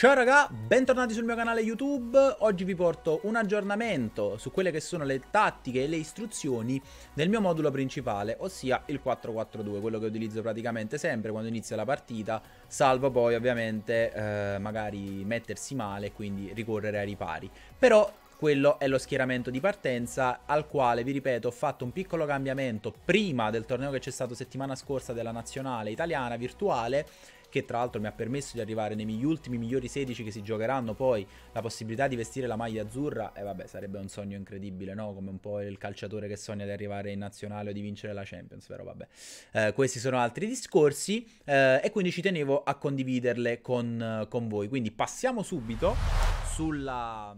Ciao raga, bentornati sul mio canale YouTube, oggi vi porto un aggiornamento su quelle che sono le tattiche e le istruzioni del mio modulo principale, ossia il 442, quello che utilizzo praticamente sempre quando inizia la partita, salvo poi ovviamente eh, magari mettersi male e quindi ricorrere ai ripari. Però quello è lo schieramento di partenza al quale vi ripeto ho fatto un piccolo cambiamento prima del torneo che c'è stato settimana scorsa della nazionale italiana virtuale che tra l'altro mi ha permesso di arrivare negli ultimi migliori 16 che si giocheranno poi la possibilità di vestire la maglia azzurra e eh, vabbè sarebbe un sogno incredibile no? come un po' il calciatore che sogna di arrivare in nazionale o di vincere la Champions però vabbè eh, questi sono altri discorsi eh, e quindi ci tenevo a condividerle con, con voi quindi passiamo subito sulla,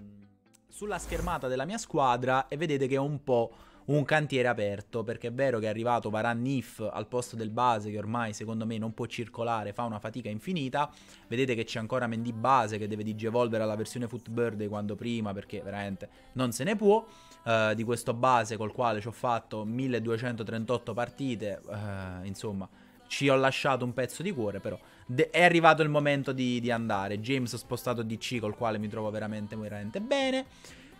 sulla schermata della mia squadra e vedete che è un po' un cantiere aperto, perché è vero che è arrivato Varan If al posto del base che ormai secondo me non può circolare, fa una fatica infinita. Vedete che c'è ancora Mendy base che deve digievolvere alla versione Footbird quando prima perché veramente non se ne può. Uh, di questo base col quale ci ho fatto 1238 partite, uh, insomma, ci ho lasciato un pezzo di cuore, però è arrivato il momento di, di andare. James ho spostato DC col quale mi trovo veramente, veramente bene.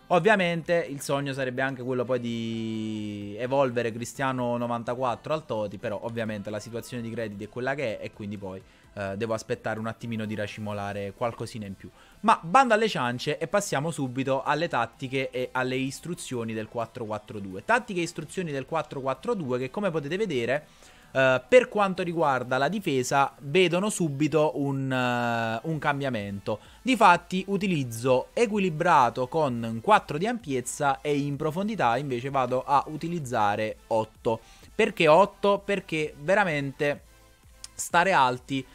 Ovviamente il sogno sarebbe anche quello poi di evolvere Cristiano 94 al Toti, però ovviamente la situazione di crediti è quella che è e quindi poi eh, devo aspettare un attimino di racimolare qualcosina in più. Ma bando alle ciance e passiamo subito alle tattiche e alle istruzioni del 4-4-2. Tattiche e istruzioni del 4-4-2 che come potete vedere eh, per quanto riguarda la difesa, vedono subito un, uh, un cambiamento. Difatti, utilizzo equilibrato con 4 di ampiezza e in profondità invece vado a utilizzare 8. Perché 8? Perché veramente stare alti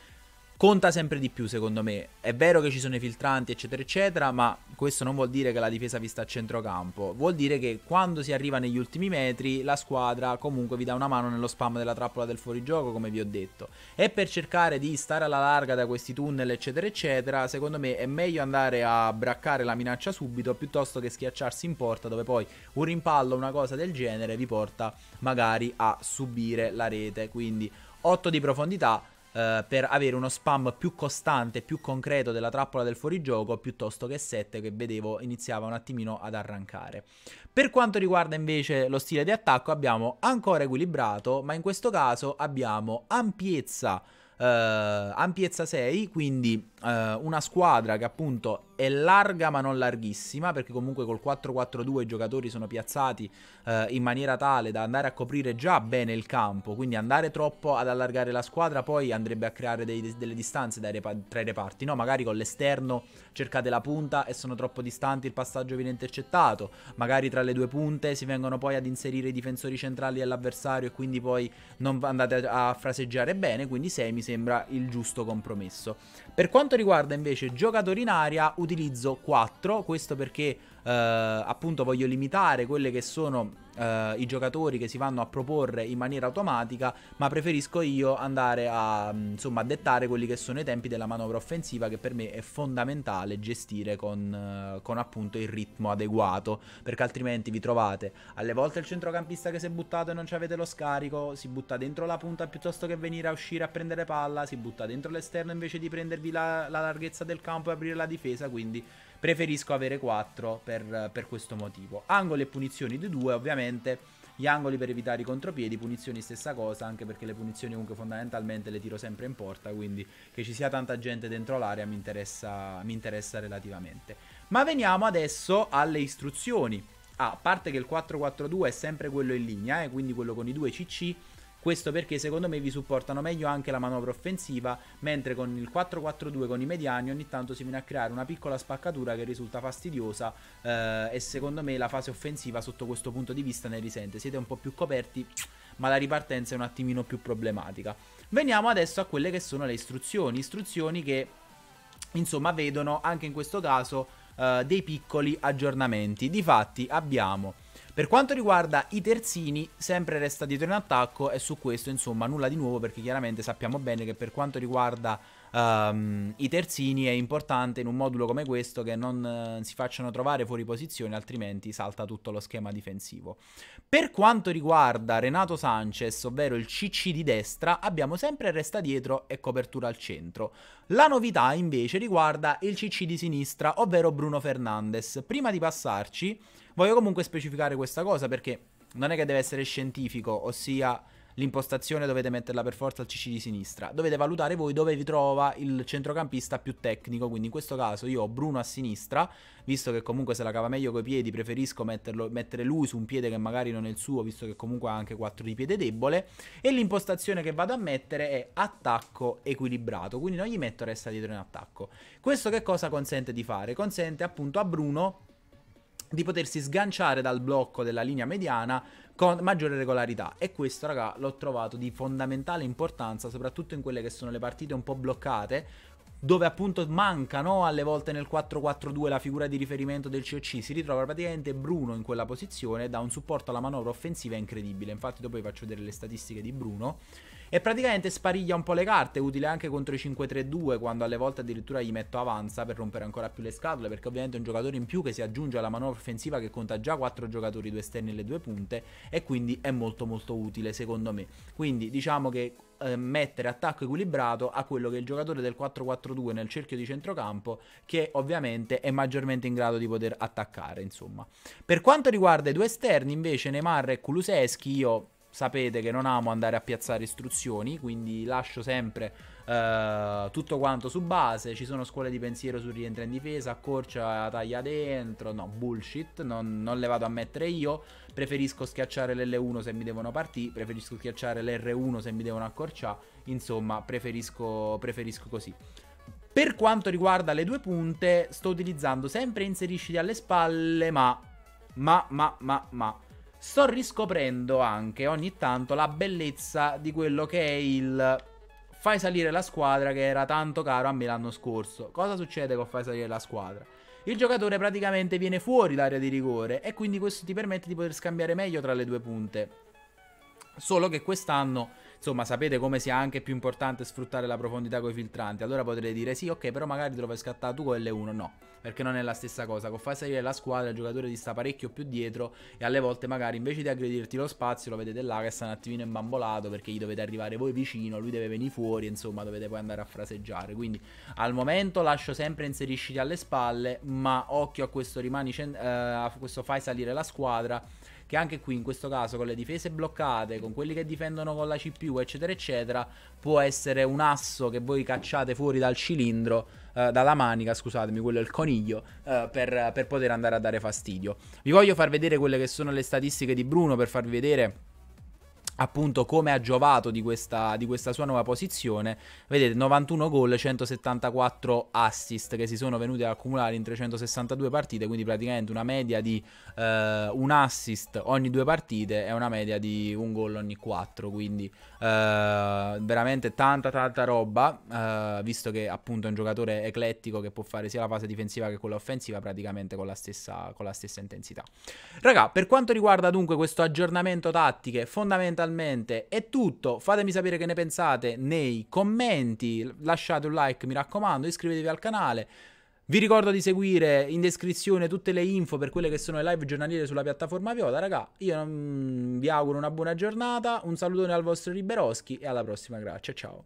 conta sempre di più secondo me. È vero che ci sono i filtranti eccetera eccetera, ma questo non vuol dire che la difesa vi sta a centrocampo, vuol dire che quando si arriva negli ultimi metri la squadra comunque vi dà una mano nello spam della trappola del fuorigioco come vi ho detto. E per cercare di stare alla larga da questi tunnel eccetera eccetera, secondo me è meglio andare a braccare la minaccia subito piuttosto che schiacciarsi in porta dove poi un rimpallo una cosa del genere vi porta magari a subire la rete. Quindi 8 di profondità eh, per avere uno spam più costante, più concreto della trappola del fuorigioco piuttosto che 7 che vedevo iniziava un attimino ad arrancare. Per quanto riguarda invece lo stile di attacco abbiamo ancora equilibrato, ma in questo caso abbiamo ampiezza, eh, ampiezza 6, quindi Uh, una squadra che appunto è larga ma non larghissima, perché comunque col 4-4-2 i giocatori sono piazzati uh, in maniera tale da andare a coprire già bene il campo, quindi andare troppo ad allargare la squadra poi andrebbe a creare dei, delle distanze repa- tra i reparti, no? Magari con l'esterno cercate la punta e sono troppo distanti, il passaggio viene intercettato, magari tra le due punte si vengono poi ad inserire i difensori centrali all'avversario e quindi poi non andate a fraseggiare bene, quindi 6 mi sembra il giusto compromesso. Per quanto quanto riguarda invece giocatori in aria utilizzo 4, questo perché eh, appunto voglio limitare quelli che sono eh, i giocatori che si vanno a proporre in maniera automatica, ma preferisco io andare a, mm, insomma, a dettare quelli che sono i tempi della manovra offensiva che per me è fondamentale gestire con, eh, con appunto il ritmo adeguato, perché altrimenti vi trovate alle volte il centrocampista che si è buttato e non avete lo scarico, si butta dentro la punta piuttosto che venire a uscire a prendere palla, si butta dentro l'esterno invece di prendervi la, la larghezza del campo e aprire la difesa, quindi preferisco avere 4 per, per questo motivo. Angoli e punizioni di 2 ovviamente gli angoli per evitare i contropiedi, punizioni stessa cosa, anche perché le punizioni comunque fondamentalmente le tiro sempre in porta, quindi che ci sia tanta gente dentro l'area mi interessa, mi interessa relativamente. Ma veniamo adesso alle istruzioni. Ah, a parte che il 4-4-2 è sempre quello in linea, eh, quindi quello con i due CC, questo perché secondo me vi supportano meglio anche la manovra offensiva, mentre con il 4-4-2 con i mediani ogni tanto si viene a creare una piccola spaccatura che risulta fastidiosa eh, e secondo me la fase offensiva sotto questo punto di vista ne risente. Siete un po' più coperti, ma la ripartenza è un attimino più problematica. Veniamo adesso a quelle che sono le istruzioni, istruzioni che insomma vedono anche in questo caso eh, dei piccoli aggiornamenti. Difatti abbiamo per quanto riguarda i terzini, sempre resta dietro in attacco e su questo insomma nulla di nuovo perché chiaramente sappiamo bene che per quanto riguarda um, i terzini è importante in un modulo come questo che non uh, si facciano trovare fuori posizione, altrimenti salta tutto lo schema difensivo. Per quanto riguarda Renato Sanchez, ovvero il CC di destra, abbiamo sempre resta dietro e copertura al centro. La novità invece riguarda il CC di sinistra, ovvero Bruno Fernandes. Prima di passarci, voglio comunque specificare questa cosa perché non è che deve essere scientifico, ossia l'impostazione dovete metterla per forza al CC di sinistra. Dovete valutare voi dove vi trova il centrocampista più tecnico, quindi in questo caso io ho Bruno a sinistra, visto che comunque se la cava meglio coi piedi preferisco metterlo, mettere lui su un piede che magari non è il suo, visto che comunque ha anche 4 di piede debole, e l'impostazione che vado a mettere è attacco equilibrato, quindi non gli metto resta dietro in attacco. Questo che cosa consente di fare? Consente appunto a Bruno di potersi sganciare dal blocco della linea mediana con maggiore regolarità. E questo, raga, l'ho trovato di fondamentale importanza, soprattutto in quelle che sono le partite un po' bloccate, dove appunto mancano alle volte nel 4-4-2 la figura di riferimento del COC, si ritrova praticamente Bruno in quella posizione, dà un supporto alla manovra offensiva incredibile. Infatti dopo vi faccio vedere le statistiche di Bruno. E praticamente spariglia un po' le carte, utile anche contro i 5-3-2, quando alle volte addirittura gli metto avanza per rompere ancora più le scatole, perché ovviamente è un giocatore in più che si aggiunge alla manovra offensiva che conta già 4 giocatori, 2 esterni e le 2 punte, e quindi è molto molto utile secondo me. Quindi diciamo che ehm, mettere attacco equilibrato a quello che è il giocatore del 4-4-2 nel cerchio di centrocampo che ovviamente è maggiormente in grado di poter attaccare insomma per quanto riguarda i due esterni invece Neymar e Kuluseschi io sapete che non amo andare a piazzare istruzioni, quindi lascio sempre eh, tutto quanto su base. Ci sono scuole di pensiero su rientra in difesa, accorcia, taglia dentro. No, bullshit, non, non, le vado a mettere io. Preferisco schiacciare l'L1 se mi devono partire, preferisco schiacciare l'R1 se mi devono accorciare. Insomma, preferisco, preferisco così. Per quanto riguarda le due punte, sto utilizzando sempre inserisciti alle spalle, ma... Ma, ma, ma, ma sto riscoprendo anche ogni tanto la bellezza di quello che è il fai salire la squadra che era tanto caro a me l'anno scorso. Cosa succede con fai salire la squadra? Il giocatore praticamente viene fuori l'area di rigore e quindi questo ti permette di poter scambiare meglio tra le due punte. Solo che quest'anno insomma sapete come sia anche più importante sfruttare la profondità con i filtranti, allora potrete dire sì, ok, però magari trovo scattato fai tu con L1, no, perché non è la stessa cosa, con far salire la squadra il giocatore ti sta parecchio più dietro e alle volte magari invece di aggredirti lo spazio lo vedete là che sta un attimino imbambolato perché gli dovete arrivare voi vicino, lui deve venire fuori, insomma dovete poi andare a fraseggiare, quindi al momento lascio sempre inserisciti alle spalle, ma occhio a questo rimani, uh, a questo fai salire la squadra che anche qui in questo caso con le difese bloccate, con quelli che difendono con la CPU, eccetera, eccetera, può essere un asso che voi cacciate fuori dal cilindro, eh, dalla manica, scusatemi, quello è il coniglio, eh, per, per poter andare a dare fastidio. Vi voglio far vedere quelle che sono le statistiche di Bruno per farvi vedere appunto come ha giovato di questa, di questa, sua nuova posizione. Vedete 91 gol, 174 assist che si sono venuti ad accumulare in 362 partite, quindi praticamente una media di eh, un assist ogni due partite e una media di un gol ogni quattro, quindi eh, veramente tanta tanta roba, eh, visto che appunto è un giocatore eclettico che può fare sia la fase difensiva che quella offensiva praticamente con la stessa, con la stessa intensità. Raga, per quanto riguarda dunque questo aggiornamento tattiche, fondamentalmente fondamentalmente è tutto. Fatemi sapere che ne pensate nei commenti. Lasciate un like, mi raccomando, iscrivetevi al canale. Vi ricordo di seguire in descrizione tutte le info per quelle che sono le live giornaliere sulla piattaforma Viola, raga. Io mm, vi auguro una buona giornata, un salutone al vostro Riberoschi e alla prossima, grazie, ciao.